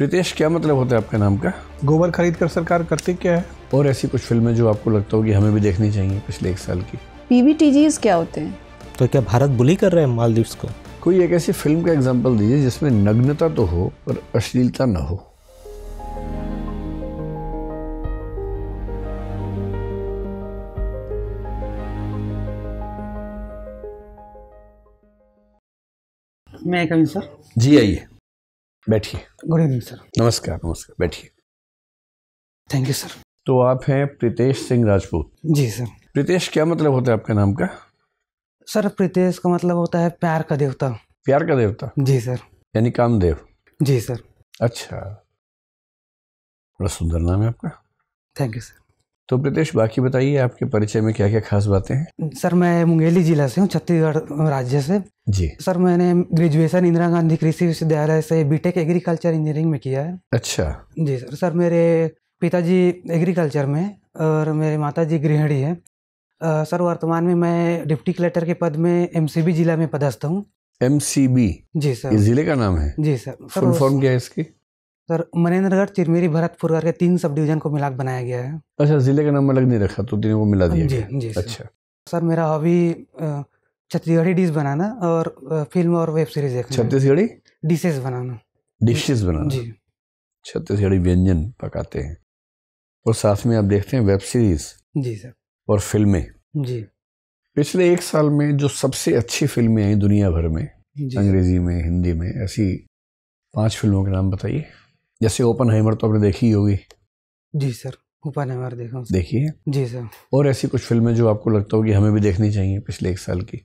रितेश क्या मतलब होता है आपके नाम का गोबर खरीद कर सरकार करती क्या है और ऐसी कुछ फिल्में जो आपको लगता होगी हमें भी देखनी चाहिए पिछले एक साल की पीवीटीजी क्या होते हैं तो क्या भारत बुली कर रहे हैं मालदीव को कोई एक ऐसी फिल्म का एग्जाम्पल दीजिए जिसमें नग्नता तो हो पर अश्लीलता न हो मैं कहीं सर जी आइए बैठिए गुड इवनिंग सर नमस्कार नमस्कार बैठिए थैंक यू सर तो आप हैं प्रीतेश सिंह राजपूत जी सर प्रीतेश क्या मतलब होता है आपके नाम का सर प्रीतेश का मतलब होता है प्यार का देवता प्यार का देवता जी सर यानी कामदेव जी सर अच्छा बड़ा सुंदर नाम है आपका थैंक यू सर तो प्रदेश बाकी बताइए आपके परिचय में क्या क्या खास बातें हैं सर मैं मुंगेली जिला से हूँ छत्तीसगढ़ राज्य से जी सर मैंने ग्रेजुएशन इंदिरा गांधी कृषि विश्वविद्यालय से बीटेक एग्रीकल्चर इंजीनियरिंग में किया है अच्छा जी सर सर मेरे पिताजी एग्रीकल्चर में और मेरे माता जी गृहिणी है आ, सर वर्तमान में मैं डिप्टी कलेक्टर के पद में एम जिला में पदस्थ हूँ एम जी सर जिले का नाम है जी सर फुल फॉर्म क्या है इसकी सर मनेन्द्रगढ़ चिरमेरी भरतपुर करके तीन सब डिवीजन को मिलाकर बनाया गया है अच्छा जिले का नाम अलग नहीं रखा तो तीनों को मिला दिया जी जी अच्छा सर मेरा हॉबी छत्तीसगढ़ी डिश बनाना और फिल्म और वेब सीरीज देखना छत्तीसगढ़ी डिशेज बनाना डिशेज बनाना जी छत्तीसगढ़ी व्यंजन पकाते हैं और साथ में आप देखते हैं वेब सीरीज जी सर और फिल्में जी पिछले एक साल में जो सबसे अच्छी फिल्में आई दुनिया भर में अंग्रेजी में हिंदी में ऐसी पांच फिल्मों के नाम बताइए जैसे ओपन हाइमर तो आपने देखी होगी जी सर ओपन हेमर देखा देखिए जी सर और ऐसी कुछ फिल्में जो आपको लगता होगी हमें भी देखनी चाहिए पिछले एक साल की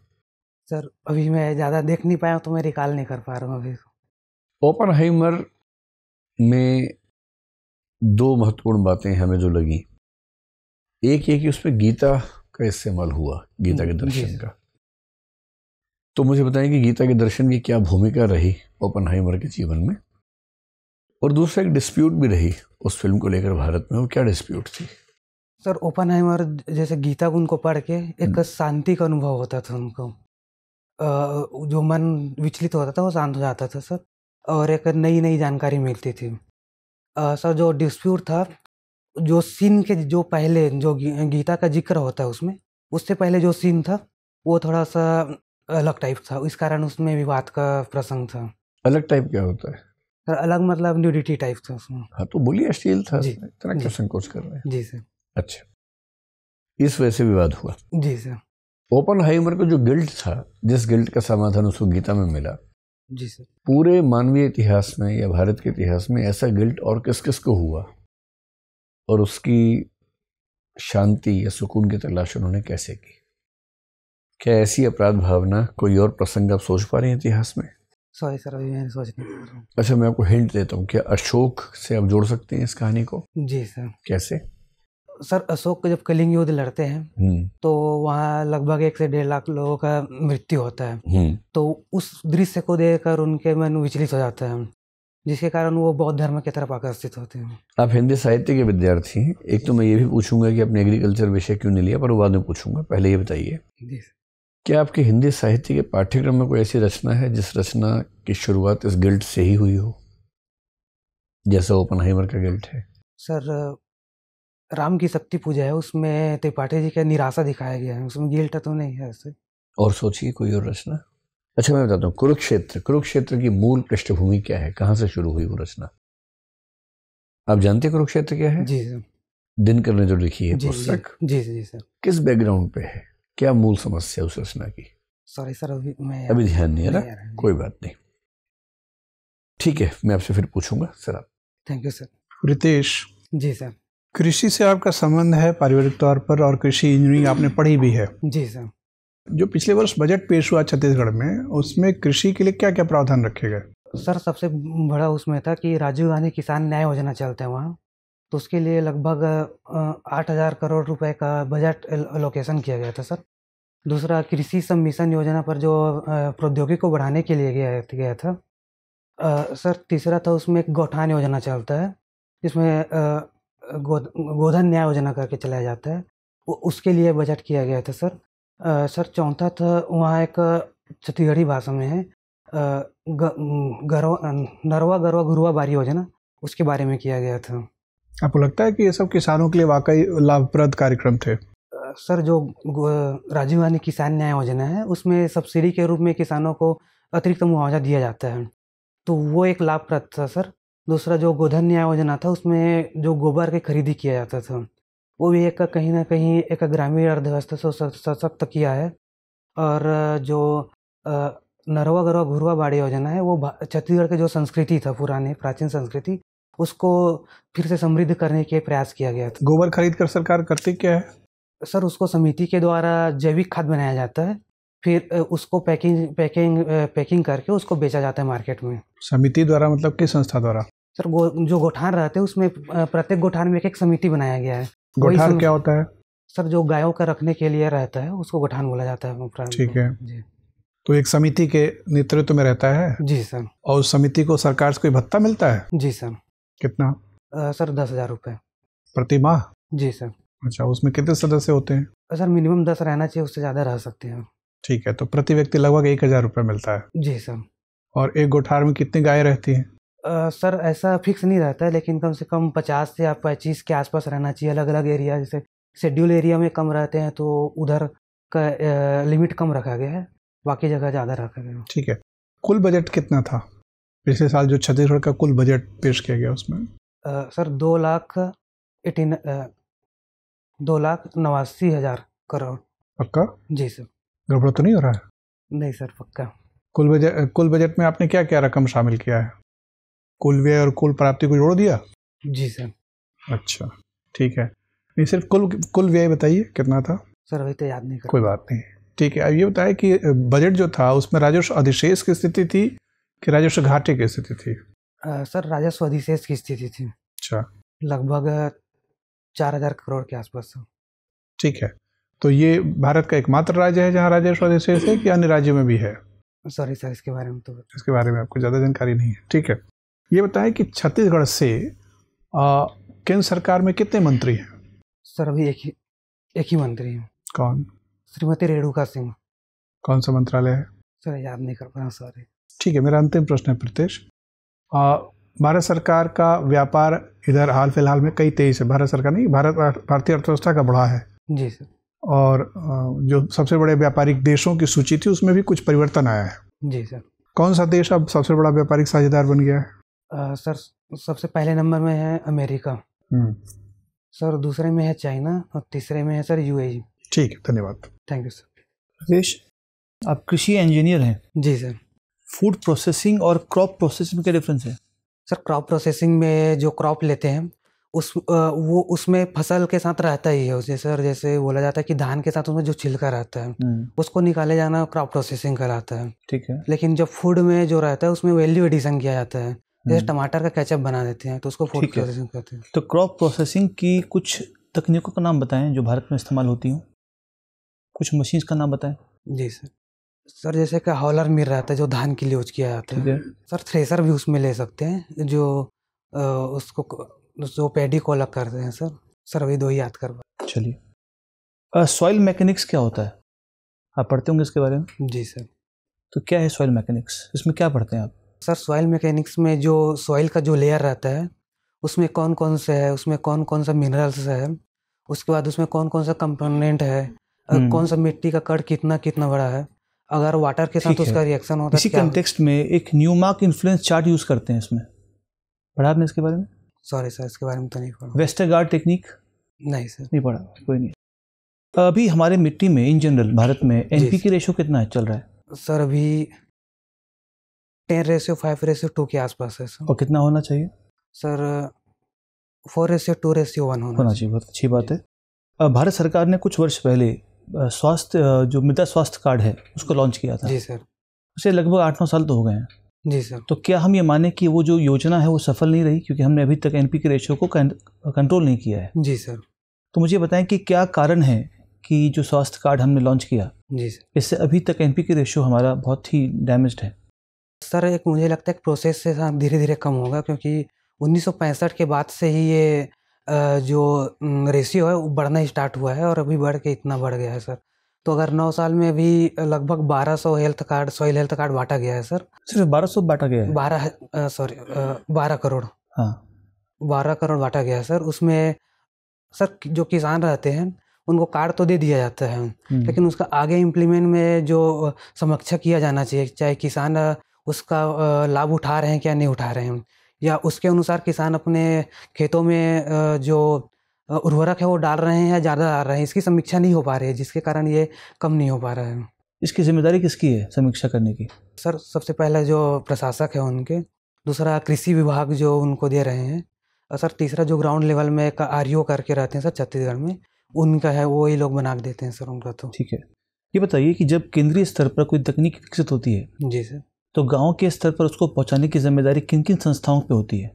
सर अभी मैं ज़्यादा देख नहीं पाया तो मैं रिकॉल नहीं कर पा रहा हूँ अभी ओपन हाइमर में दो महत्वपूर्ण बातें हमें जो लगी एक ये कि उसमें गीता का इस्तेमाल हुआ गीता के दर्शन का तो मुझे बताएं कि गीता के दर्शन की क्या भूमिका रही ओपन हाइमर के जीवन में और दूसरा एक डिस्प्यूट भी रही उस फिल्म को लेकर भारत में वो क्या डिस्प्यूट थी सर ओपन हाइमर जैसे गीता को उनको पढ़ के एक हम्म। शांति का अनुभव होता था उनको जो मन विचलित होता था वो शांत हो जाता था सर और एक नई नई जानकारी मिलती थी सर जो डिस्प्यूट था जो सीन के जो पहले जो गीता का जिक्र होता है उसमें उससे पहले जो सीन था वो थोड़ा सा अलग टाइप था इस कारण उसमें विवाद का प्रसंग था अलग टाइप क्या होता है अलग मतलब न्यूडिटी टाइप था उसमें हाँ तो बोलिए स्टील था इतना क्या संकोच कर रहे हैं जी सर अच्छा इस वजह से विवाद हुआ जी सर ओपन हाइमर का जो गिल्ट था जिस गिल्ट का समाधान उसको गीता में मिला जी सर पूरे मानवीय इतिहास में या भारत के इतिहास में ऐसा गिल्ट और किस किस को हुआ और उसकी शांति या सुकून की तलाश उन्होंने कैसे की क्या ऐसी अपराध भावना कोई और प्रसंग आप सोच पा रहे हैं इतिहास में सॉरी सर अभी मैं सोच नहीं पा रहा अच्छा मैं आपको हिंट देता हूँ क्या अशोक से आप जोड़ सकते हैं इस कहानी को जी सर कैसे सर अशोक को जब कलिंग युद्ध लड़ते हैं हम्म। तो वहाँ लगभग एक से डेढ़ लाख लोगों का मृत्यु होता है हम्म। तो उस दृश्य को देखकर उनके मन विचलित हो जाता है जिसके कारण वो बौद्ध धर्म की तरफ आकर्षित होते हैं आप हिंदी साहित्य के विद्यार्थी हैं एक तो मैं ये भी पूछूंगा कि आपने एग्रीकल्चर विषय क्यों नहीं लिया पर बाद में पूछूंगा पहले ये बताइए क्या आपके हिंदी साहित्य के पाठ्यक्रम में कोई ऐसी रचना है जिस रचना की शुरुआत इस गिल्ट से ही हुई हो जैसा ओपन हाइमर का गिल्ट है सर राम की शक्ति पूजा है उसमें त्रिपाठी जी का निराशा दिखाया गया है उसमें गिल्ट तो नहीं है ऐसे और सोचिए कोई और रचना अच्छा मैं बताता हूँ कुरुक्षेत्र कुरुक्षेत्र की मूल पृष्ठभूमि क्या है कहाँ से शुरू हुई वो रचना आप जानते कुरुक्षेत्र क्या है जी सर दिनकर ने जो लिखी है पुस्तक जी जी सर किस बैकग्राउंड पे है क्या मूल समस्या उस रचना की सॉरी सर अभी मैं अभी ध्यान नहीं है ना कोई बात नहीं ठीक है मैं आपसे फिर पूछूंगा सर आप thank you sir Ritesh ji sir कृषि से आपका संबंध है पारिवारिक तौर पर और कृषि इंजीनियरिंग आपने पढ़ी भी है जी सर जो पिछले वर्ष बजट पेश हुआ छत्तीसगढ़ में उसमें कृषि के लिए क्या क्या प्रावधान रखे गए सर सबसे बड़ा उसमें था कि राजीव गांधी किसान न्याय योजना चलते हैं वहाँ तो उसके लिए लगभग आठ हज़ार करोड़ रुपए का बजट लोकेशन किया गया था सर दूसरा कृषि सम्मिशन योजना पर जो प्रौद्योगिकी को बढ़ाने के लिए गया गया था आ, सर तीसरा था उसमें एक गौठान योजना चलता है जिसमें गोधन न्याय योजना करके चलाया जाता है वो उसके लिए बजट किया गया था सर आ, सर चौथा था वहाँ एक छत्तीसगढ़ी भाषा में है गरवा नरवा गरवा घुरवा बारी योजना उसके बारे में किया गया था आपको लगता है कि ये सब किसानों के लिए वाकई लाभप्रद कार्यक्रम थे सर जो राजीव गांधी किसान न्याय योजना है उसमें सब्सिडी के रूप में किसानों को अतिरिक्त मुआवजा दिया जाता है तो वो एक लाभप्रद था सर दूसरा जो गोधन न्याय योजना था उसमें जो गोबर की खरीदी किया जाता था वो भी एक कहीं ना कहीं एक ग्रामीण अर्थव्यवस्था से सशक्त किया है और जो नरवा गरवा घुरवा बाड़ी योजना है वो छत्तीसगढ़ के जो संस्कृति था पुरानी प्राचीन संस्कृति उसको फिर से समृद्ध करने के प्रयास किया गया था गोबर खरीद कर सरकार करती क्या है सर उसको समिति के द्वारा जैविक खाद बनाया जाता है फिर उसको पैकिंग पैकिंग पैकिंग करके उसको बेचा जाता है मार्केट में समिति द्वारा मतलब किस संस्था द्वारा सर गो, जो गोठान रहते हैं उसमें प्रत्येक गोठान में एक एक समिति बनाया गया है गोठान क्या होता है सर जो गायों का रखने के लिए रहता है उसको गोठान बोला जाता है ठीक है जी तो एक समिति के नेतृत्व में रहता है जी सर और उस समिति को सरकार से कोई भत्ता मिलता है जी सर कितना आ, सर दस हज़ार रुपये प्रति माह जी सर अच्छा उसमें कितने सदस्य होते हैं सर मिनिमम दस रहना चाहिए उससे ज़्यादा रह सकते हैं ठीक है तो प्रति व्यक्ति लगभग एक हज़ार रुपये मिलता है जी सर और एक गोठार में कितनी गाय रहती है आ, सर ऐसा फिक्स नहीं रहता है लेकिन कम से कम पचास से या पच्चीस के आसपास रहना चाहिए अलग अलग एरिया जैसे शेड्यूल एरिया में कम रहते हैं तो उधर का लिमिट कम रखा गया है बाकी जगह ज़्यादा रखा गया ठीक है कुल बजट कितना था पिछले साल जो छत्तीसगढ़ का कुल बजट पेश किया गया उसमें आ, सर दो लाख एटीन दो लाख नवासी हजार करोड़ पक्का जी सर गड़बड़ तो नहीं हो रहा है नहीं सर पक्का कुल बजट कुल बजट में आपने क्या क्या रकम शामिल किया है कुल व्यय और कुल प्राप्ति को जोड़ दिया जी सर अच्छा ठीक है नहीं सिर्फ कुल कुल व्यय बताइए कितना था सर अभी तो याद नहीं कर कोई बात नहीं ठीक है अब ये बताया कि बजट जो था उसमें राजस्व अधिशेष की स्थिति थी कि राजस्व घाटे की स्थिति थी आ, सर राजस्व अधिशेष की स्थिति थी अच्छा लगभग चार हजार करोड़ के आसपास ठीक है तो ये भारत का एकमात्र राज्य है जहाँ राजस्व अधिशेष है कि अन्य राज्यों में भी है सॉरी सर इसके बारे में तो इसके बारे में आपको ज़्यादा जानकारी नहीं है ठीक है ये बताएं कि छत्तीसगढ़ से केंद्र सरकार में कितने मंत्री हैं सर अभी एक ही एक ही मंत्री हैं कौन श्रीमती रेणुका सिंह कौन सा मंत्रालय है सर याद नहीं कर पा रहा सॉरी ठीक है मेरा अंतिम प्रश्न है प्रत्येश भारत सरकार का व्यापार इधर हाल फिलहाल में कई तेईस है भारत सरकार नहीं भारत भारतीय अर्थव्यवस्था का बढ़ा है जी सर और जो सबसे बड़े व्यापारिक देशों की सूची थी उसमें भी कुछ परिवर्तन आया है जी सर कौन सा देश अब सबसे बड़ा व्यापारिक साझेदार बन गया है आ, सर सबसे पहले नंबर में है अमेरिका हम्म। सर दूसरे में है चाइना और तीसरे में है सर यू ठीक है धन्यवाद थैंक यू सर राकेश आप कृषि इंजीनियर हैं जी सर फूड प्रोसेसिंग और क्रॉप प्रोसेसिंग क्या डिफरेंस है सर क्रॉप प्रोसेसिंग में जो क्रॉप लेते हैं उस वो उसमें फसल के साथ रहता ही है उसे सर जैसे बोला जाता है कि धान के साथ उसमें जो छिलका रहता है हम्म। उसको निकाले जाना क्रॉप प्रोसेसिंग कहलाता है ठीक है लेकिन जब फूड में जो रहता है उसमें वैल्यू एडिशन किया जाता है जैसे हम्म। टमाटर का कैचअप बना देते हैं तो उसको फूड प्रोसेसिंग कहते हैं तो क्रॉप प्रोसेसिंग की कुछ तकनीकों का नाम बताएं जो भारत में इस्तेमाल होती हूँ कुछ मशीन का नाम बताएं जी सर सर जैसे कि हॉलर मिल रहा है जो धान के लिए यूज किया जाता है सर थ्रेसर भी उसमें ले सकते हैं जो आ, उसको जो पेडी को अलग करते हैं सर सर वही दो ही याद कर चलिए सॉइल मैकेनिक्स क्या होता है आप पढ़ते होंगे इसके बारे में जी सर तो क्या है सॉइल मैकेनिक्स इसमें क्या पढ़ते हैं आप सर सॉइल मैकेनिक्स में जो सॉइल का जो लेयर रहता है उसमें कौन कौन से है उसमें कौन कौन सा मिनरल्स है उसके बाद उसमें कौन कौन सा कंपोनेंट है हम्म। कौन सा मिट्टी का कड़ कितना कितना बड़ा है अगर वाटर के साथ उसका रिएक्शन होता इसी कंटेक्स्ट में एक न्यूमार्क इन्फ्लुएंस चार्ट यूज करते हैं इसमें पढ़ा आपने इसके बारे में सॉरी सर इसके बारे में तो नहीं पढ़ा गार्ड टेक्निक नहीं सर नहीं पढ़ा कोई नहीं अभी हमारे मिट्टी में इन जनरल भारत में एन पी के रेशो कितना है चल रहा है सर अभी ten ratio five ratio two के आसपास है सर और कितना होना चाहिए sir four ratio two ratio one होना चाहिए बहुत अच्छी बात है भारत सरकार ने कुछ वर्ष पहले स्वास्थ्य जो मृदा स्वास्थ्य कार्ड है उसको लॉन्च किया था जी सर उसे लगभग आठ नौ साल तो हो गए हैं जी सर तो क्या हम ये माने कि वो जो योजना है वो सफल नहीं रही क्योंकि हमने अभी तक एन के रेशियो को कंट्रोल नहीं किया है जी सर तो मुझे बताएं कि क्या कारण है कि जो स्वास्थ्य कार्ड हमने लॉन्च किया जी सर इससे अभी तक एन के रेशियो हमारा बहुत ही डैमेज है सर एक मुझे लगता है प्रोसेस से धीरे धीरे कम होगा क्योंकि उन्नीस के बाद से ही ये जो रेशियो है वो बढ़ना स्टार्ट हुआ है और अभी बढ़ के इतना बढ़ गया है सर तो अगर नौ साल में भी लगभग बारह सौ health card soil health card बांटा गया है सर सिर्फ बारह सौ बांटा गया है बारह सॉरी बारह करोड़ हाँ बारह करोड़ बांटा गया है सर उसमें सर जो किसान रहते हैं उनको कार्ड तो दे दिया जाता है हम्म. लेकिन उसका आगे इम्प्लीमेंट में जो समीक्षा किया जाना चाहिए चाहे किसान उसका लाभ उठा रहे हैं क्या नहीं उठा रहे हैं या उसके अनुसार किसान अपने खेतों में जो उर्वरक है वो डाल रहे हैं या ज़्यादा डाल रहे हैं इसकी समीक्षा नहीं हो पा रही है जिसके कारण ये कम नहीं हो पा रहा है इसकी जिम्मेदारी किसकी है समीक्षा करने की सर सबसे पहले जो प्रशासक है उनके दूसरा कृषि विभाग जो उनको दे रहे हैं और सर तीसरा जो ग्राउंड लेवल में एक आर करके रहते हैं सर छत्तीसगढ़ में उनका है वो ही लोग बना देते हैं सर उनका तो ठीक है ये बताइए कि जब केंद्रीय स्तर पर कोई तकनीक विकसित होती है जी सर तो गांव के स्तर पर उसको पहुंचाने की जिम्मेदारी किन किन संस्थाओं पर होती है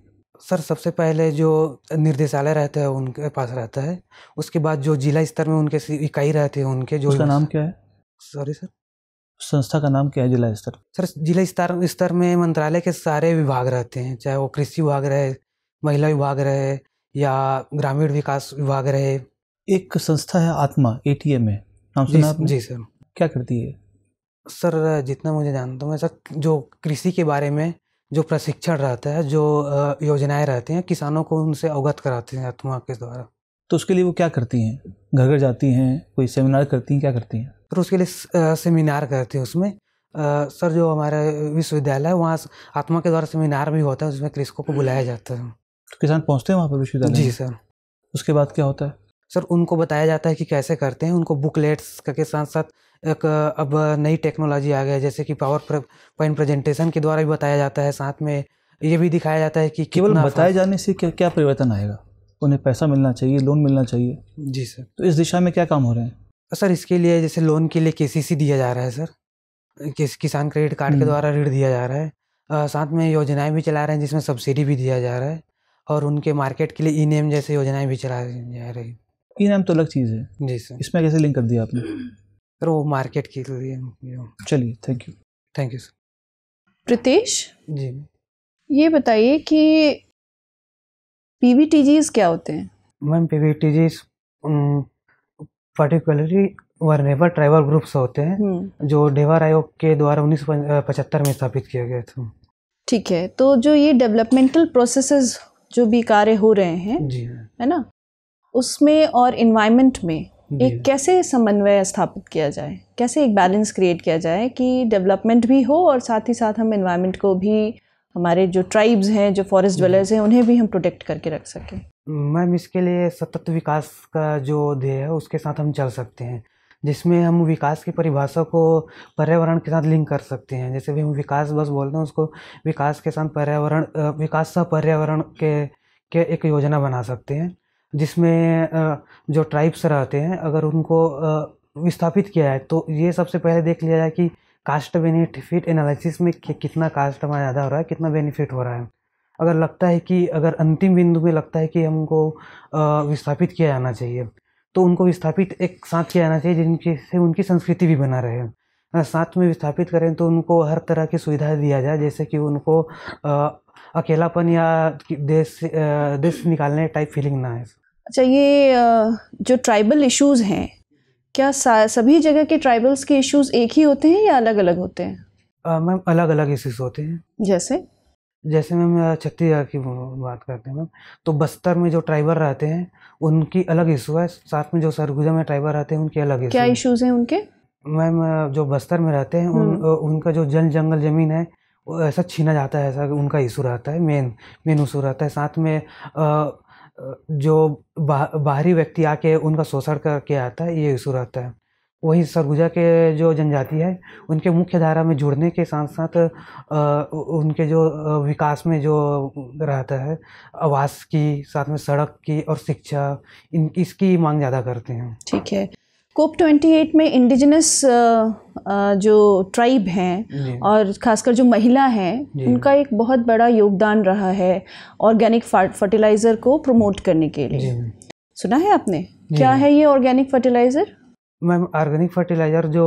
सर सबसे पहले जो निर्देशालय रहता है उनके पास रहता है उसके बाद जो जिला स्तर में उनके इकाई रहते हैं उनके जो उसका नाम क्या है सॉरी सर संस्था का नाम क्या है जिला स्तर सर जिला स्तर स्तर में मंत्रालय के सारे विभाग रहते हैं चाहे वो कृषि विभाग रहे महिला विभाग रहे या ग्रामीण विकास विभाग रहे एक संस्था है आत्मा ए टी एम है नाम सुना जी, जी सर क्या करती है सर जितना मुझे जानता हूँ मैं सर जो कृषि के बारे में जो प्रशिक्षण रहता है जो योजनाएं रहती हैं किसानों को उनसे अवगत कराते हैं आत्मा के द्वारा तो उसके लिए वो क्या करती हैं घर घर जाती हैं कोई सेमिनार करती हैं क्या करती हैं सर उसके लिए सेमिनार करती है उसमें आ, सर जो हमारा विश्वविद्यालय है वहाँ आत्मा के द्वारा सेमिनार भी होता है उसमें कृषकों को बुलाया जाता है तो किसान पहुँचते हैं वहाँ पर विश्वविद्यालय जी सर उसके बाद क्या होता है सर उनको बताया जाता है कि कैसे करते हैं उनको बुकलेट्स के साथ साथ एक अब नई टेक्नोलॉजी आ गया है जैसे कि पावर पॉइंट प्रेजेंटेशन के द्वारा भी बताया जाता है साथ में ये भी दिखाया जाता है कि केवल बताए जाने से क्या क्या परिवर्तन आएगा उन्हें पैसा मिलना चाहिए लोन मिलना चाहिए जी सर तो इस दिशा में क्या काम हो रहे हैं सर इसके लिए जैसे लोन के लिए के दिया जा रहा है सर किस किसान क्रेडिट कार्ड के हम्म। द्वारा ऋण दिया जा रहा है आ, साथ में योजनाएं भी चला रहे हैं जिसमें सब्सिडी भी दिया जा रहा है और उनके मार्केट के लिए ई नेम जैसे योजनाएं भी चला जा रही ई नेम तो अलग चीज़ है जी सर इसमें कैसे लिंक कर दिया आपने फिर वो मार्केट के लिए चलिए thank you thank you sir Pritesh ji ये बताइए कि पीवीटीजीज क्या होते हैं ma'am PVTGs particularly vulnerable tribal groups होते हैं हम्म। जो नेवर आयोग के द्वारा उन्नीस पचहत्तर में स्थापित किया गया था ठीक है तो जो ये डेवलपमेंटल प्रोसेसेस जो भी कार्य हो रहे हैं जी है ना उसमें और इन्वायरमेंट में एक कैसे समन्वय स्थापित किया जाए कैसे एक बैलेंस क्रिएट किया जाए कि डेवलपमेंट भी हो और साथ ही साथ हम इन्वायरमेंट को भी हमारे जो ट्राइब्स हैं जो फॉरेस्ट ड्वेलर्स हैं उन्हें भी हम प्रोटेक्ट करके रख सकें मैम इसके लिए सतत विकास का जो ध्येय है उसके साथ हम चल सकते हैं जिसमें हम विकास की परिभाषा को पर्यावरण के साथ लिंक कर सकते हैं जैसे भी हम विकास बस बोलते हैं उसको विकास के साथ पर्यावरण विकास सह पर्यावरण के के एक योजना बना सकते हैं जिसमें जो ट्राइब्स रहते हैं अगर उनको विस्थापित किया है तो ये सबसे पहले देख लिया जाए कि कास्ट बेनिफिट एनालिसिस में कि कितना कास्ट हमारा ज़्यादा हो रहा है कितना बेनिफिट हो रहा है अगर लगता है कि अगर अंतिम बिंदु में लगता है कि हमको विस्थापित किया जाना चाहिए तो उनको विस्थापित एक साथ किया जाना चाहिए जिनकी से उनकी संस्कृति भी बना रहे साथ में विस्थापित करें तो उनको हर तरह की सुविधा दिया जाए जैसे कि उनको अकेलापन या देश देश निकालने टाइप फीलिंग ना है अच्छा ये जो ट्राइबल इश्यूज़ हैं क्या सभी जगह के ट्राइबल्स के इश्यूज़ एक ही होते हैं या अलग अलग होते हैं मैम अलग अलग इश्यूज़ होते हैं जैसे जैसे मैम छत्तीसगढ़ की बात करते हैं मैम तो बस्तर में जो ट्राइबल रहते हैं उनकी अलग इशू है साथ में जो सरगुजा में ट्राइबर रहते हैं उनके अलग क्या इशूज़ हैं उनके मैम जो बस्तर में रहते हैं उन, हम्म। उनका जो जल जंगल ज़मीन है ऐसा छीना जाता है ऐसा उनका इशू रहता है मेन मेन इशू रहता है साथ में जो बा, बाहरी व्यक्ति आके उनका शोषण करके आता है ये इशू रहता है वही सरगुजा के जो जनजाति है उनके मुख्य धारा में जुड़ने के साथ साथ उनके जो विकास में जो रहता है आवास की साथ में सड़क की और शिक्षा इन इसकी मांग ज़्यादा करते हैं ठीक है कोप 28 में इंडिजिनस जो ट्राइब हैं और खासकर जो महिला हैं उनका एक बहुत बड़ा योगदान रहा है ऑर्गेनिक फर्टिलाइज़र को प्रमोट करने के लिए सुना है आपने क्या है ये organic fertiliser ma'am organic fertiliser जो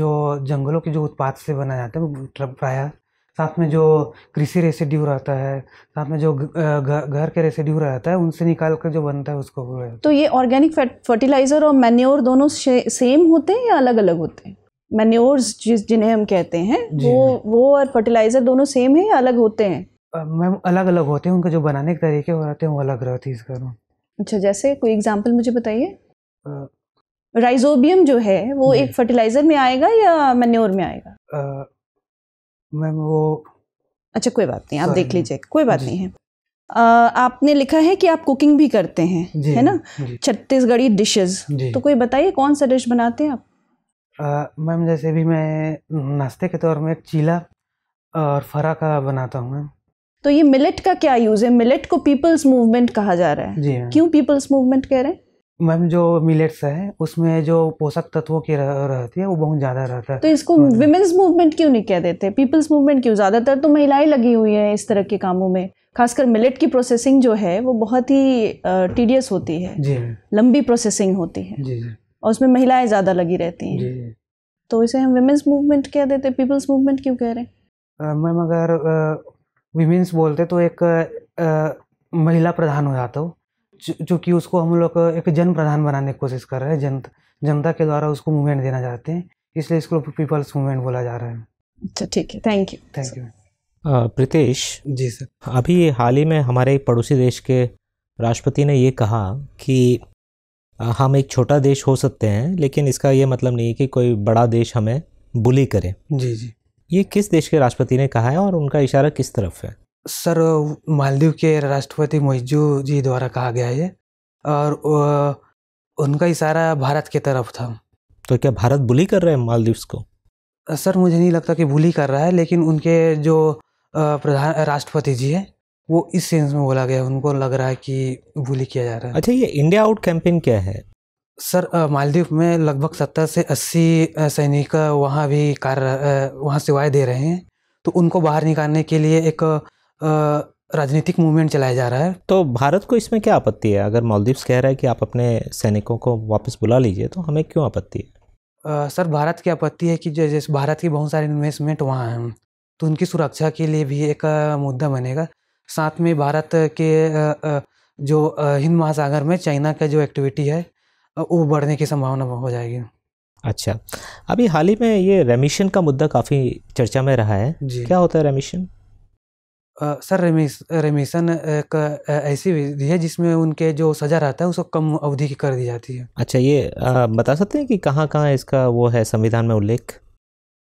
जो जंगलों के जो उत्पाद से बनाया जाता है प्रायः साथ में जो कृषि रेसिड्यू रहता है साथ में जो घर के रेसिड्यू रहता है उनसे निकाल कर जो बनता है उसको तो ये ऑर्गेनिक फर्टिलाइज़र और मैन्योर दोनों सेम होते हैं या अलग अलग होते हैं मैन्योर्स जिस जिन्हें हम कहते हैं वो वो और फर्टिलाइज़र दोनों सेम है या अलग होते हैं मैम अलग अलग होते हैं उनके जो बनाने के तरीके रहते हैं वो अलग रहते हैं इस अच्छा जैसे कोई एग्जाम्पल मुझे बताइए राइजोबियम जो है वो एक फर्टिलाइज़र में आएगा या मैन्योर में आएगा मैम वो अच्छा कोई बात नहीं आप देख लीजिए कोई बात नहीं है आ, आपने लिखा है कि आप कुकिंग भी करते हैं है ना छत्तीसगढ़ी डिशेस तो कोई बताइए कौन सा डिश बनाते हैं आप मैम जैसे भी मैं नाश्ते के तौर में चीला और फरा का बनाता हूँ मैम तो ये मिलेट का क्या यूज़ है मिलेट को पीपल्स मूवमेंट कहा जा रहा है क्यों पीपल्स मूवमेंट कह रहे हैं मैम जो मिलेट्स है उसमें जो पोषक तत्वों की रह, रहती है वो बहुत ज़्यादा रहता है तो इसको विमेंस तो मूवमेंट क्यों नहीं कह देते पीपल्स मूवमेंट क्यों ज़्यादातर तो महिलाएं लगी हुई हैं इस तरह के कामों में खासकर मिलेट की प्रोसेसिंग जो है वो बहुत ही टीडियस होती है जी लंबी प्रोसेसिंग होती है जी जी और उसमें महिलाएं ज़्यादा लगी रहती हैं जी तो इसे हम विमेंस मूवमेंट कह देते पीपल्स मूवमेंट क्यों कह रहे हैं मैम अगर विमेंस बोलते तो एक महिला प्रधान हो जाता हूँ चूँकि उसको हम लोग एक जन प्रधान बनाने की कोशिश कर रहे हैं जनता जनता के द्वारा उसको मूवमेंट देना चाहते हैं इसलिए इसको पीपल्स मूवमेंट बोला जा रहा है अच्छा ठीक है thank you thank you Pritesh ji sir अभी हाल ही में हमारे पड़ोसी देश के राष्ट्रपति ने ये कहा कि हम एक छोटा देश हो सकते हैं लेकिन इसका ये मतलब नहीं है कि कोई बड़ा देश हमें बुली करे जी जी ये किस देश के राष्ट्रपति ने कहा है और उनका इशारा किस तरफ है सर मालदीव के राष्ट्रपति मोहिजू जी द्वारा कहा गया है और उनका इशारा भारत की तरफ था तो क्या भारत बुली कर रहे हैं मालदीव्स को सर मुझे नहीं लगता कि बुली कर रहा है लेकिन उनके जो प्रधान राष्ट्रपति जी हैं वो इस सेंस में बोला गया उनको लग रहा है कि बुली किया जा रहा है अच्छा ये इंडिया आउट कैंपेन क्या है सर मालदीव में लगभग सत्तर से अस्सी सैनिक वहाँ भी कार्य वहाँ सेवाएँ दे रहे हैं तो उनको बाहर निकालने के लिए एक राजनीतिक मूवमेंट चलाया जा रहा है तो भारत को इसमें क्या आपत्ति है अगर मालदीव्स कह रहा है कि आप अपने सैनिकों को वापस बुला लीजिए तो हमें क्यों आपत्ति है आ, सर भारत की आपत्ति है कि जैसे भारत की बहुत सारे इन्वेस्टमेंट वहाँ हैं तो उनकी सुरक्षा के लिए भी एक मुद्दा बनेगा साथ में भारत के जो हिंद महासागर में चाइना का जो एक्टिविटी है वो बढ़ने की संभावना हो जाएगी अच्छा अभी हाल ही में ये रेमिशन का मुद्दा काफ़ी चर्चा में रहा है क्या होता है रेमिशन सर रेमिस एक ऐसी विधि है जिसमें उनके जो सज़ा रहता है उसको कम अवधि की कर दी जाती है अच्छा ये आ, बता सकते हैं कि कहाँ कहाँ इसका वो है संविधान में उल्लेख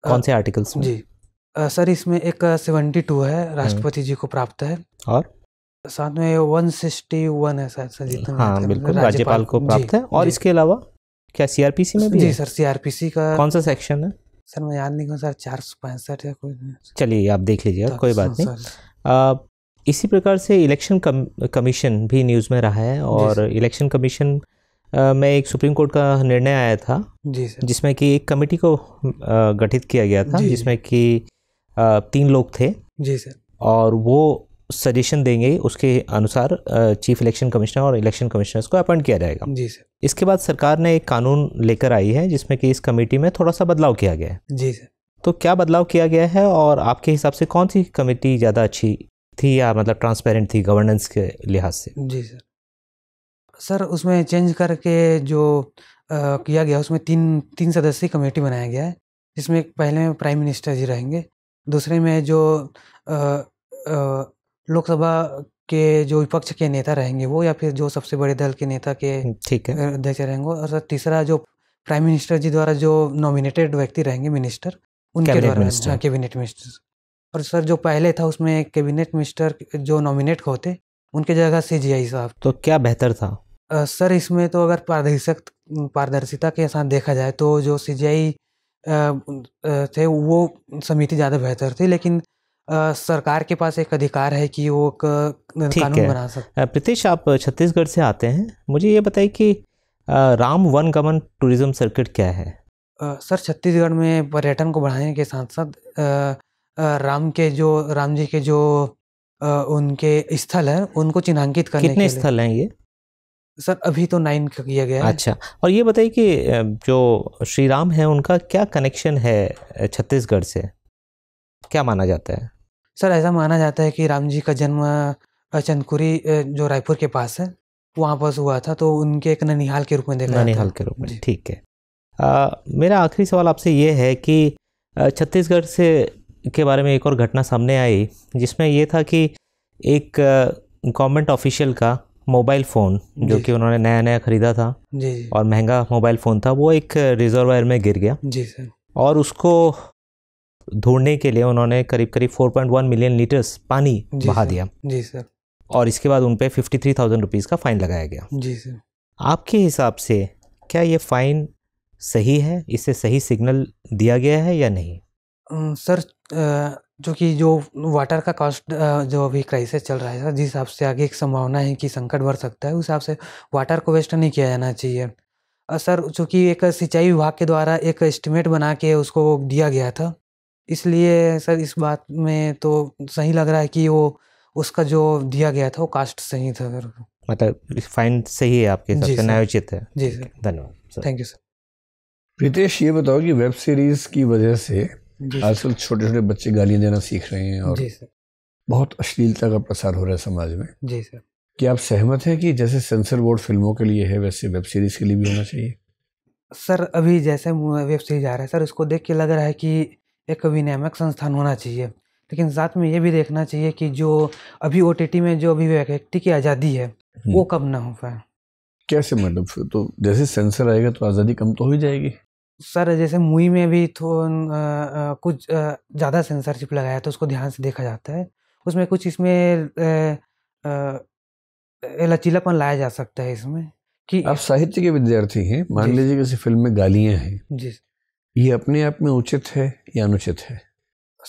कौन से आर्टिकल्स में? जी आ, सर इसमें एक सेवेंटी टू है हम्म। राष्ट्रपति जी को प्राप्त है और साथ में वन सिक्सटी वन है सर सर जितना हाँ बिल्कुल राज्यपाल को प्राप्त है और इसके अलावा क्या सीआरपीसी में भी जी सर सीआरपीसी का कौन सा सेक्शन है सर मैं याद नहीं सर चार सौ पैंसठ या कोई चलिए आप देख लीजिए तो कोई बात नहीं इसी प्रकार से इलेक्शन कम, कमीशन भी न्यूज़ में रहा है और इलेक्शन कमीशन में एक सुप्रीम कोर्ट का निर्णय आया था जी जिसमें कि एक कमेटी को गठित किया गया था जिसमें कि तीन लोग थे जी सर और वो सजेशन देंगे उसके अनुसार चीफ इलेक्शन कमिश्नर और इलेक्शन कमिश्नर्स को अपॉइंट किया जाएगा जी सर इसके बाद सरकार ने एक कानून लेकर आई है जिसमें कि इस कमेटी में थोड़ा सा बदलाव किया गया है जी सर तो क्या बदलाव किया गया है और आपके हिसाब से कौन सी कमेटी ज़्यादा अच्छी थी या मतलब ट्रांसपेरेंट थी गवर्नेंस के लिहाज से जी सर सर उसमें चेंज करके जो आ, किया गया उसमें तीन तीन सदस्यीय कमेटी बनाया गया है जिसमें पहले में प्राइम मिनिस्टर जी रहेंगे दूसरे में जो लोकसभा के जो विपक्ष के नेता रहेंगे वो या फिर जो सबसे बड़े दल के नेता के हम्म, ठीक है अध्यक्ष रहेंगे और सर तीसरा जो प्राइम मिनिस्टर जी द्वारा जो नॉमिनेटेड व्यक्ति रहेंगे मिनिस्टर उनके द्वारा हाँ, कैबिनेट मिनिस्टर और सर जो पहले था उसमें कैबिनेट मिनिस्टर जो नॉमिनेट होते उनके जगह सी जी आई साहब तो क्या बेहतर था आ, सर इसमें तो अगर पारदर्शक पारदर्शिता के साथ देखा जाए तो जो सी जी आई थे वो समिति ज़्यादा बेहतर थी लेकिन आ, सरकार के पास एक अधिकार है कि वो क, कानून बना सकते प्रीतिश आप छत्तीसगढ़ से आते हैं मुझे ये बताइए कि राम वन गमन टूरिज्म सर्किट क्या है सर छत्तीसगढ़ में पर्यटन को बढ़ाने के साथ साथ राम के जो राम जी के जो उनके स्थल हैं उनको चिन्हांकित करने कितने स्थल हैं ये सर अभी तो नाइन किया गया है अच्छा और ये बताइए कि जो श्री राम है उनका क्या कनेक्शन है छत्तीसगढ़ से क्या माना जाता है सर ऐसा माना जाता है कि राम जी का जन्म चंदकुरी जो रायपुर के पास है वहाँ पर हुआ था तो उनके एक ननिहाल के रूप में देखा ननिहाल के रूप में ठीक है आ, मेरा आखिरी सवाल आपसे ये है कि छत्तीसगढ़ से के बारे में एक और घटना सामने आई जिसमें ये था कि एक गवर्नमेंट ऑफिशियल का मोबाइल फ़ोन जो कि उन्होंने नया नया ख़रीदा था जी और महंगा मोबाइल फ़ोन था वो एक रिजर्वायर में गिर गया जी सर और उसको ढूंढने के लिए उन्होंने करीब करीब 4.1 मिलियन लीटर्स पानी बहा दिया जी सर और इसके बाद उन पर फिफ्टी थ्री थाउजेंड रुपीज़ का फ़ाइन लगाया गया जी सर आपके हिसाब से क्या ये फ़ाइन सही है इसे सही सिग्नल दिया गया है या नहीं सर जो कि जो वाटर का कॉस्ट जो अभी क्राइसिस चल रहा है सर जिस हिसाब से आगे एक संभावना है कि संकट बढ़ सकता है उस हिसाब से वाटर को वेस्ट नहीं किया जाना चाहिए सर चूँकि एक सिंचाई विभाग के द्वारा एक एस्टिमेट बना के उसको दिया गया था इसलिए सर इस बात में तो सही लग रहा है कि वो उसका जो दिया गया था वो कास्ट सही था सर मतलब फाइन सही है आपके हिसाब से न्यायोचित है जी सर धन्यवाद थैंक यू सर प्रीतेश ये बताओ कि वेब सीरीज की वजह से आजकल छोटे छोटे बच्चे गालियाँ देना सीख रहे हैं और बहुत अश्लीलता का प्रसार हो रहा है समाज में जी सर क्या आप सहमत हैं कि जैसे सेंसर बोर्ड फिल्मों के लिए है वैसे वेब सीरीज के लिए भी होना चाहिए सर अभी जैसे वेब सीरीज आ रहा है सर उसको देख के लग रहा है कि एक विनियामक संस्थान होना चाहिए लेकिन साथ में ये भी देखना चाहिए कि जो अभी ओ में जो अभी व्यक्ति की आज़ादी है हम्म। वो कब ना हो पाए कैसे मतलब तो जैसे सेंसर आएगा तो आज़ादी कम तो हो ही जाएगी सर जैसे मूवी में भी थो कुछ ज़्यादा सेंसरशिप लगाया तो उसको ध्यान से देखा जाता है उसमें कुछ इसमें लचीलापन लाया जा सकता है इसमें कि आप साहित्य के विद्यार्थी हैं मान लीजिए किसी फिल्म में गालियाँ हैं जी ये अपने आप में उचित है या अनुचित है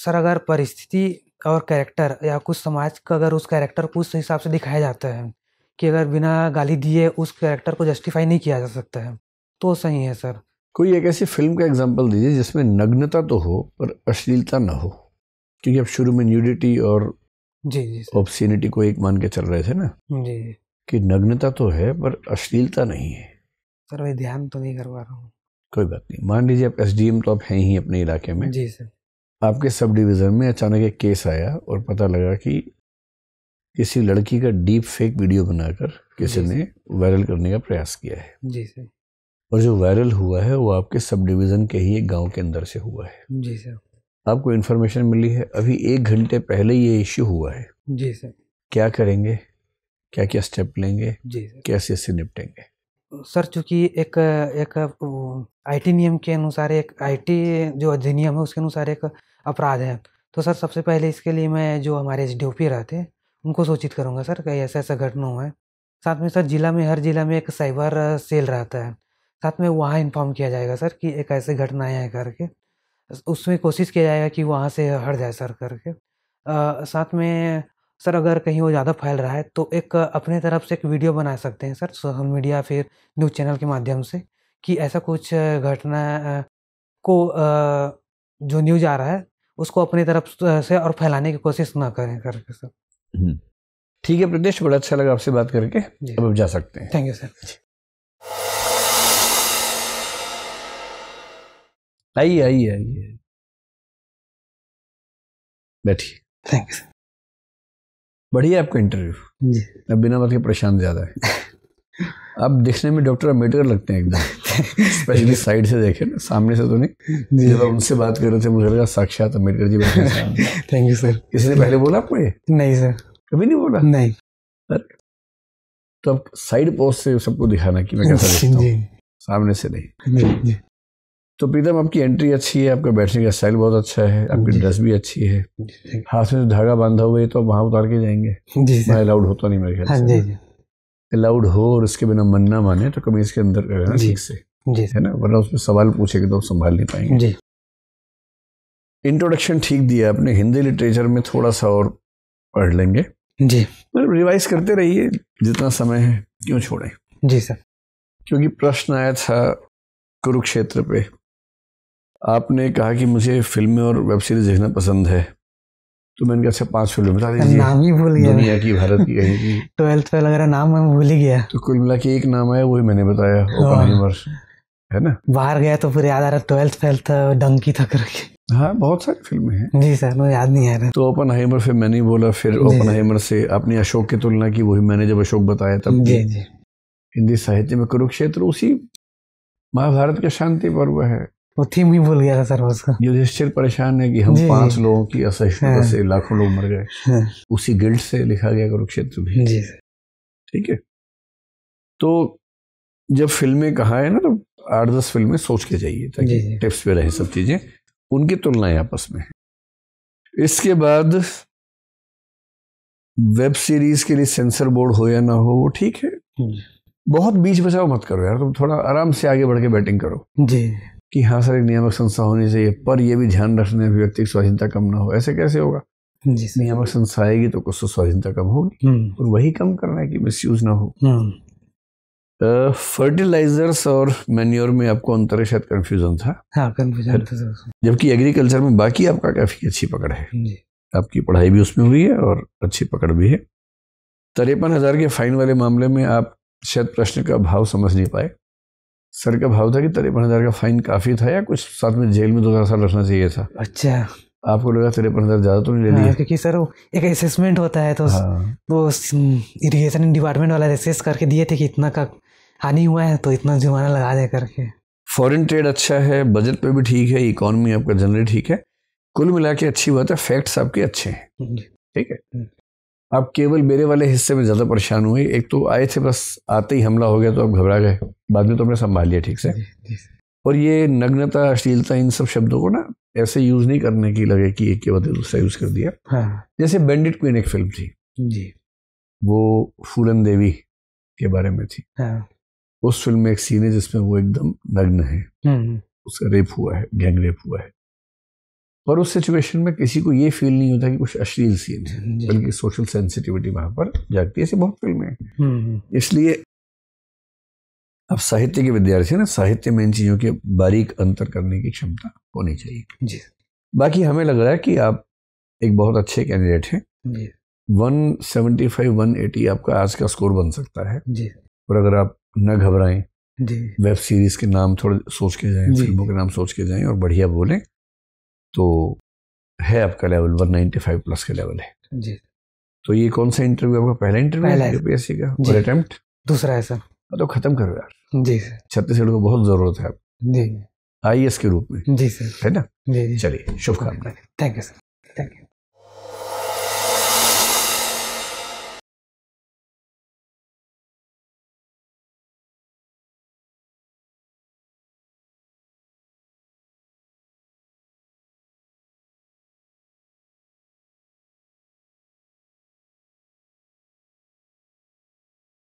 सर अगर परिस्थिति और कैरेक्टर या कुछ समाज का अगर उस कैरेक्टर को उस हिसाब से दिखाया जाता है कि अगर बिना गाली दिए उस कैरेक्टर को जस्टिफाई नहीं किया जा सकता है तो सही है सर कोई एक ऐसी फिल्म का एग्जांपल दीजिए जिसमें नग्नता तो हो पर अश्लीलता ना हो क्योंकि अब शुरू में न्यूडिटी और जी जी ऑप्सिनिटी को एक मान के चल रहे थे ना जी जी कि नग्नता तो है पर अश्लीलता नहीं है सर मैं ध्यान तो नहीं करवा रहा हूँ कोई बात नहीं मान लीजिए आप एस तो आप हैं ही अपने इलाके में जी सर आपके सब डिवीज़न में अचानक एक केस आया और पता लगा कि किसी लड़की का डीप फेक वीडियो बनाकर किसी ने वायरल करने का प्रयास किया है जी सर और जो वायरल हुआ है वो आपके सब डिवीज़न के ही एक गांव के अंदर से हुआ है जी सर आपको इन्फॉर्मेशन मिली है अभी एक घंटे पहले ये इश्यू हुआ है जी सर क्या करेंगे क्या क्या स्टेप लेंगे जी सर कैसे इससे निपटेंगे सर चूँकि एक एक आईटी नियम के अनुसार एक आईटी जो अधिनियम है उसके अनुसार एक अपराध है तो सर सबसे पहले इसके लिए मैं जो हमारे एस डी रहते हैं उनको सूचित करूँगा सर कहीं ऐसा ऐसा घटना हुआ है साथ में सर जिला में हर जिला में एक साइबर सेल रहता है साथ में वहाँ इन्फॉर्म किया जाएगा सर कि एक ऐसी घटनाएँ हैं करके उसमें कोशिश किया जाएगा कि वहाँ से हट जाए सर करके आ, साथ में सर अगर कहीं वो ज़्यादा फैल रहा है तो एक अपने तरफ से एक वीडियो बना सकते हैं सर सोशल मीडिया फिर न्यूज़ चैनल के माध्यम से कि ऐसा कुछ घटना को जो न्यूज आ रहा है उसको अपनी तरफ से और फैलाने की कोशिश ना करें करके सर हम्म। ठीक है प्रदेश बड़ा अच्छा लगा आपसे बात करके अब जा सकते हैं थैंक यू सर आइए आइए आइए बैठिए थैंक्स बढ़िया आपका इंटरव्यू जी अब बिना बात के परेशान ज़्यादा है अब दिखने में डॉक्टर अम्बेडकर लगते हैं एकदम स्पेशली साइड से देखे ना सामने से तो नहीं जी जब उनसे बात कर रहे थे मुझे लगा साक्षात अम्बेडकर जी बैठे थैंक यू सर किसी ने पहले बोला आपको ये नहीं सर कभी नहीं बोला नहीं सर तो अब साइड पोस्ट से सबको दिखाना कि मैं कैसा दिखता हूँ सामने से नहीं जी, तो प्रीतम आपकी एंट्री अच्छी है आपका बैठने का स्टाइल बहुत अच्छा है आपकी ड्रेस भी अच्छी है हाथ में धागा बांधा हुआ है तो वहां वहाँ उतार के जाएंगे अलाउड होता नहीं मेरे ख्याल हाँ, से अलाउड हो और उसके बिना मन ना माने तो कमीज के अंदर ठीक से है ना वरना उसमें सवाल पूछेंगे तो संभाल नहीं पाएंगे इंट्रोडक्शन ठीक दिया आपने हिंदी लिटरेचर में थोड़ा सा और पढ़ लेंगे जी मतलब रिवाइज करते रहिए जितना समय है क्यों छोड़ें जी सर क्योंकि प्रश्न आया था कुरुक्षेत्र पे आपने कहा कि मुझे फिल्में और वेब सीरीज देखना पसंद है तो मैंने कहा अच्छा, पांच फिल्म बता दीजिए नाम ही भूल गया दुनिया की भारत की कहीं की ट्वेल्थ वगैरह नाम मैं भूल ही गया तो कुल मिला के एक नाम आया वही मैंने बताया हाँ। ओपेनहाइमर है ना बाहर गया तो फिर याद आ रहा ट्वेल्थ ट्वेल्थ डंकी था करके हाँ बहुत सारी फिल्में हैं जी सर मुझे याद नहीं आ रहा तो ओपन हाइमर फिर मैंने बोला फिर ओपन हाइमर से अपने अशोक की तुलना की वही मैंने जब अशोक बताया तब जी जी हिंदी साहित्य में कुरुक्षेत्र उसी महाभारत का शांति पर्व है वो थीम ही भूल गया था सर उसका युधिष्ठिर परेशान है कि हम पांच लोगों की असहिष्णुता हाँ। से लाखों लोग मर गए हाँ। उसी गिल्ड से लिखा गया कुरुक्षेत्र भी जी ठीक है तो जब फिल्में कहा है ना तो आठ दस फिल्में सोच के जाइए ताकि टिप्स पे रहे सब चीज़ें उनकी तुलनाएं आपस में इसके बाद वेब सीरीज के लिए सेंसर बोर्ड हो या ना हो वो ठीक है बहुत बीच बचाव मत करो यार तुम थोड़ा आराम से आगे बढ़ के बैटिंग करो जी कि हाँ सर एक नियामक संस्था होनी चाहिए पर यह भी ध्यान रखना है व्यक्ति स्वाधीनता कम ना हो ऐसे कैसे होगा जी नियामक संस्था आएगी तो कुछ तो स्वाधीनता कम होगी हम्म। और वही कम करना है कि मिस यूज ना हो फर्टिलाइजर्स हम्म। और मैन्योर में आपको अंतर शायद कंफ्यूजन था कन्फ्यूजन हाँ, था जबकि एग्रीकल्चर में बाकी आपका काफ़ी अच्छी पकड़ है जी। आपकी पढ़ाई भी उसमें हुई है और अच्छी पकड़ भी है तिरपन हज़ार के फाइन वाले मामले में आप शायद प्रश्न का भाव समझ नहीं पाए सर का भाव था कि तिरपन हज़ार का फाइन काफ़ी था या कुछ साथ में जेल में दो हज़ार साल रखना चाहिए था अच्छा आपको लगा तिरपन हज़ार ज़्यादा तो नहीं ले लिया हाँ, क्योंकि सर वो एक असेसमेंट होता है तो हाँ। वो इरीगेशन डिपार्टमेंट वाला असेस करके दिए थे कि इतना का हानि हुआ है तो इतना जुर्माना लगा दे करके फॉरेन ट्रेड अच्छा है बजट पे भी ठीक है इकोनॉमी आपका जनरली ठीक है कुल मिला के अच्छी बात है फैक्ट्स आपके अच्छे हैं ठीक है हम्म। आप केवल मेरे वाले हिस्से में ज़्यादा परेशान हुए एक तो आए थे बस आते ही हमला हो गया तो आप घबरा गए बाद में तो हमने संभाल लिया ठीक से और ये नग्नता अश्लीलता इन सब शब्दों को ना ऐसे यूज़ नहीं करने की लगे कि एक के बाद दूसरा यूज़ कर दिया हाँ। जैसे बैंडिट क्वीन एक फिल्म थी जी वो फूलन देवी के बारे में थी हाँ। उस फिल्म में एक सीन है जिसमें वो एकदम नग्न है हम्म। उसका रेप हुआ है गैंग रेप हुआ है पर उस सिचुएशन में किसी को ये फील नहीं होता कि कुछ अश्लील सीन है बल्कि सोशल सेंसिटिविटी वहां पर जागती है ऐसी बहुत फिल्में हम्म, हम्म। इसलिए अब साहित्य के विद्यार्थी ना साहित्य में इन चीज़ों के बारीक अंतर करने की क्षमता होनी चाहिए जी बाकी हमें लग रहा है कि आप एक बहुत अच्छे कैंडिडेट हैं फाइव वन एटी आपका आज का स्कोर बन सकता है जी और अगर आप न घबराएं जी वेब सीरीज के नाम थोड़े सोच के जाएं फिल्मों के नाम सोच के जाएं और बढ़िया बोलें तो है आपका level one ninety five plus का लेवल है जी तो ये कौन सा इंटरव्यू आपका पहला इंटरव्यू है यूपीएससी का और अटेम्प्ट दूसरा है सर हाँ, तो खत्म करो यार जी सर छत्तीसगढ़ को बहुत जरूरत है आप जी आई के रूप में जी सर है ना जी चलिए शुभकामनाएं थैंक यू सर